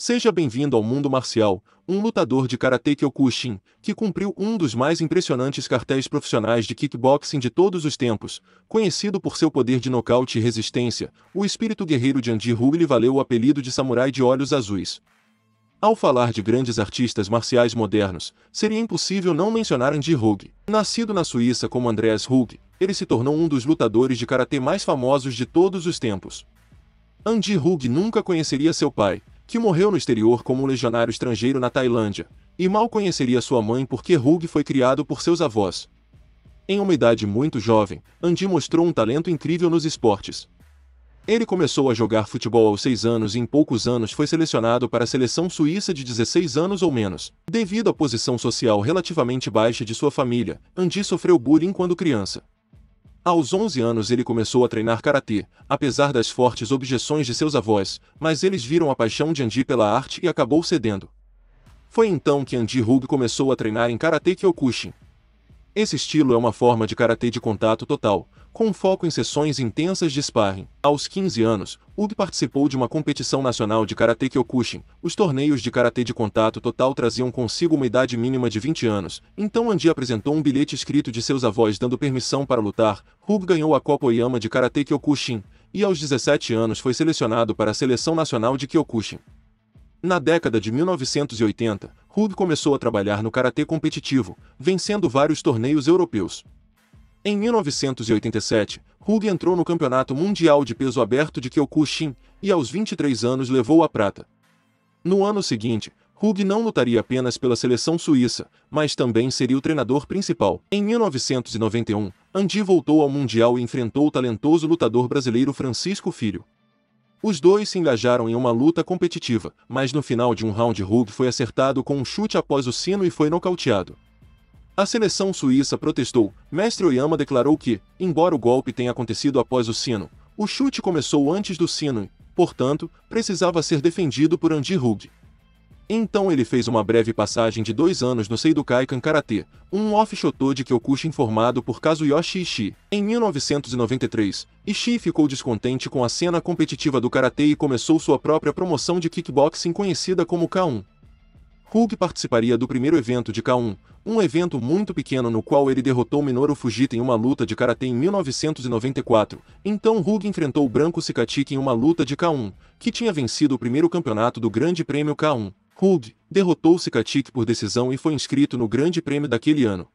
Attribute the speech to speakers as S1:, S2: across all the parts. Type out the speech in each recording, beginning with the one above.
S1: Seja bem-vindo ao mundo marcial, um lutador de karatê Kyokushin, que cumpriu um dos mais impressionantes cartéis profissionais de kickboxing de todos os tempos, conhecido por seu poder de nocaute e resistência, o espírito guerreiro de Andy Hu lhe valeu o apelido de samurai de olhos azuis. Ao falar de grandes artistas marciais modernos, seria impossível não mencionar Andy Hug. Nascido na Suíça como Andreas Hug, ele se tornou um dos lutadores de karatê mais famosos de todos os tempos. Andy Hug nunca conheceria seu pai, que morreu no exterior como um legionário estrangeiro na Tailândia, e mal conheceria sua mãe porque Rug foi criado por seus avós. Em uma idade muito jovem, Andy mostrou um talento incrível nos esportes. Ele começou a jogar futebol aos 6 anos e em poucos anos foi selecionado para a seleção suíça de 16 anos ou menos. Devido à posição social relativamente baixa de sua família, Andy sofreu bullying quando criança. Aos 11 anos ele começou a treinar karatê, apesar das fortes objeções de seus avós, mas eles viram a paixão de Andy pela arte e acabou cedendo. Foi então que Andy Hug começou a treinar em karatê Kyokushin. Esse estilo é uma forma de karatê de contato total, com foco em sessões intensas de sparring. Aos 15 anos, Ug participou de uma competição nacional de Karate Kyokushin. Os torneios de Karate de contato total traziam consigo uma idade mínima de 20 anos, então Andy apresentou um bilhete escrito de seus avós dando permissão para lutar. Ug ganhou a Copa Oyama de Karate Kyokushin, e aos 17 anos foi selecionado para a Seleção Nacional de Kyokushin. Na década de 1980, Hug começou a trabalhar no karatê competitivo, vencendo vários torneios europeus. Em 1987, Hulk entrou no Campeonato Mundial de Peso Aberto de Kyokushin e aos 23 anos levou a prata. No ano seguinte, Hug não lutaria apenas pela seleção suíça, mas também seria o treinador principal. Em 1991, Andy voltou ao Mundial e enfrentou o talentoso lutador brasileiro Francisco Filho. Os dois se engajaram em uma luta competitiva, mas no final de um round Hug foi acertado com um chute após o sino e foi nocauteado. A seleção suíça protestou. Mestre Oyama declarou que, embora o golpe tenha acontecido após o sino, o chute começou antes do sino e, portanto, precisava ser defendido por Andy Hug. Então ele fez uma breve passagem de dois anos no Seidukaikan Karate, um off-shoto de Kyokushin formado por Kazuyoshi Ishii. Em 1993, Ishii ficou descontente com a cena competitiva do Karate e começou sua própria promoção de kickboxing conhecida como K1. Hulk participaria do primeiro evento de K1, um evento muito pequeno no qual ele derrotou Minoru Fujita em uma luta de karatê em 1994. Então Hulk enfrentou Branco Cicatique em uma luta de K1, que tinha vencido o primeiro campeonato do Grande Prêmio K1. Hulk derrotou Cicatique por decisão e foi inscrito no Grande Prêmio daquele ano.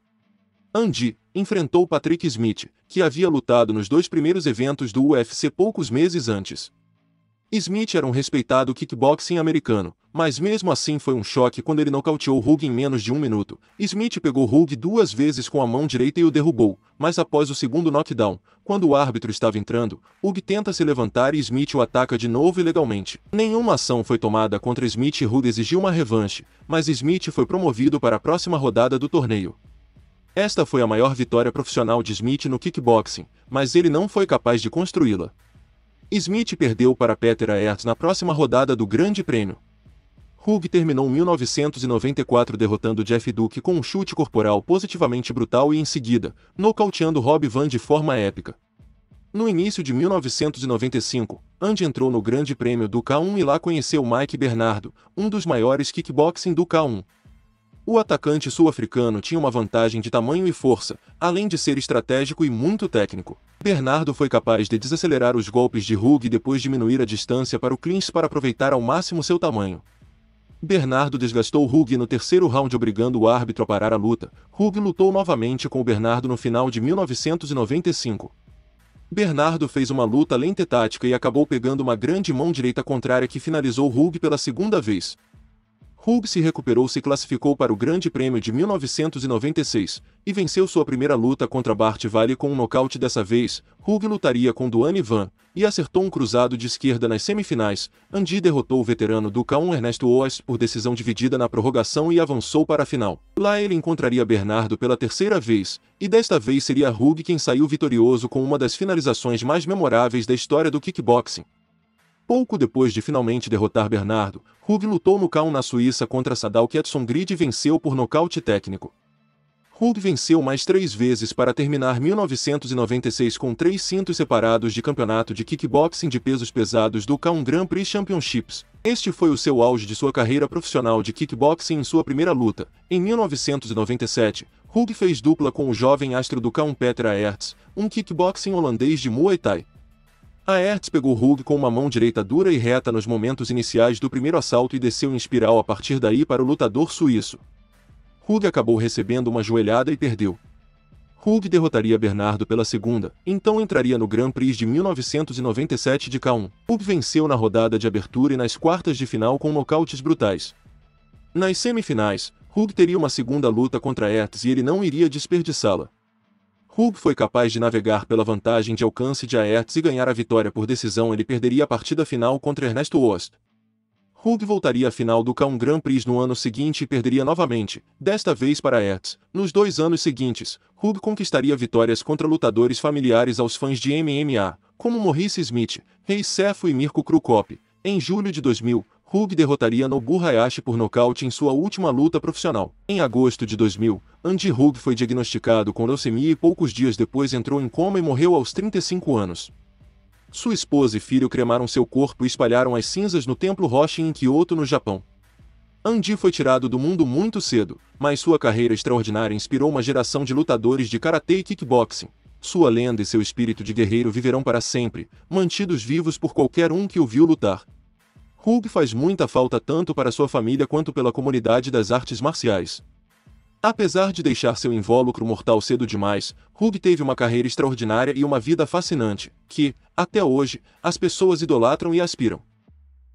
S1: Andy enfrentou Patrick Smith, que havia lutado nos dois primeiros eventos do UFC poucos meses antes. Smith era um respeitado kickboxing americano, mas mesmo assim foi um choque quando ele nocauteou Hug em menos de um minuto. Smith pegou Hug duas vezes com a mão direita e o derrubou, mas após o segundo knockdown, quando o árbitro estava entrando, Hug tenta se levantar e Smith o ataca de novo ilegalmente. Nenhuma ação foi tomada contra Smith e Hug exigiu uma revanche, mas Smith foi promovido para a próxima rodada do torneio. Esta foi a maior vitória profissional de Smith no kickboxing, mas ele não foi capaz de construí-la. Smith perdeu para Peter Aert na próxima rodada do Grande Prêmio. Hugh terminou 1994 derrotando Jeff Duke com um chute corporal positivamente brutal e em seguida, nocauteando Rob Van de forma épica. No início de 1995, Andy entrou no Grande Prêmio do K1 e lá conheceu Mike Bernardo, um dos maiores kickboxing do K1. O atacante sul-africano tinha uma vantagem de tamanho e força, além de ser estratégico e muito técnico. Bernardo foi capaz de desacelerar os golpes de Hug e depois diminuir a distância para o clinch para aproveitar ao máximo seu tamanho. Bernardo desgastou Hug no terceiro round obrigando o árbitro a parar a luta. Hug lutou novamente com o Bernardo no final de 1995. Bernardo fez uma luta lenta e tática e acabou pegando uma grande mão direita contrária que finalizou Hug pela segunda vez. Hulk se recuperou se classificou para o Grande Prêmio de 1996 e venceu sua primeira luta contra Bart Vale com um nocaute dessa vez. Hug lutaria com Duane Van e acertou um cruzado de esquerda nas semifinais. Andy derrotou o veterano do K1 Ernesto Oas por decisão dividida na prorrogação e avançou para a final. Lá ele encontraria Bernardo pela terceira vez, e desta vez seria Hug quem saiu vitorioso com uma das finalizações mais memoráveis da história do kickboxing. Pouco depois de finalmente derrotar Bernardo, Hug lutou no K1 na Suíça contra Sadal Grid e venceu por nocaute técnico. Hug venceu mais três vezes para terminar 1996 com três cintos separados de campeonato de kickboxing de pesos pesados do K1 Grand Prix Championships. Este foi o seu auge de sua carreira profissional de kickboxing em sua primeira luta. Em 1997, Hug fez dupla com o jovem astro do K1 Peter Aerts, um kickboxing holandês de Muay Thai. Aerts pegou Hulk com uma mão direita dura e reta nos momentos iniciais do primeiro assalto e desceu em espiral a partir daí para o lutador suíço. Hulk acabou recebendo uma joelhada e perdeu. Hulk derrotaria Bernardo pela segunda, então entraria no Grand Prix de 1997 de K1. Hulk venceu na rodada de abertura e nas quartas de final com nocautes brutais. Nas semifinais, Hulk teria uma segunda luta contra Ertz e ele não iria desperdiçá-la. Hub foi capaz de navegar pela vantagem de alcance de Aerts e ganhar a vitória por decisão ele perderia a partida final contra Ernesto Ost. Hulk voltaria à final do K1 Grand Prix no ano seguinte e perderia novamente, desta vez para Aertz. Nos dois anos seguintes, Hulk conquistaria vitórias contra lutadores familiares aos fãs de MMA, como Maurice Smith, Rei Cefo e Mirko Krukop, em julho de 2000, Hug derrotaria Nobu Hayashi por nocaute em sua última luta profissional. Em agosto de 2000, Andy Hug foi diagnosticado com leucemia e poucos dias depois entrou em coma e morreu aos 35 anos. Sua esposa e filho cremaram seu corpo e espalharam as cinzas no templo Roshin em Kyoto, no Japão. Andy foi tirado do mundo muito cedo, mas sua carreira extraordinária inspirou uma geração de lutadores de karatê e kickboxing sua lenda e seu espírito de guerreiro viverão para sempre, mantidos vivos por qualquer um que o viu lutar. Hulk faz muita falta tanto para sua família quanto pela comunidade das artes marciais. Apesar de deixar seu invólucro mortal cedo demais, Hulk teve uma carreira extraordinária e uma vida fascinante, que, até hoje, as pessoas idolatram e aspiram.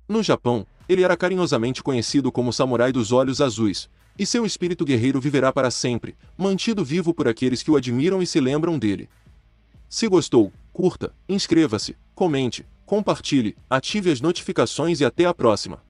S1: No Japão, ele era carinhosamente conhecido como Samurai dos Olhos Azuis, e seu espírito guerreiro viverá para sempre, mantido vivo por aqueles que o admiram e se lembram dele. Se gostou, curta, inscreva-se, comente, compartilhe, ative as notificações e até a próxima.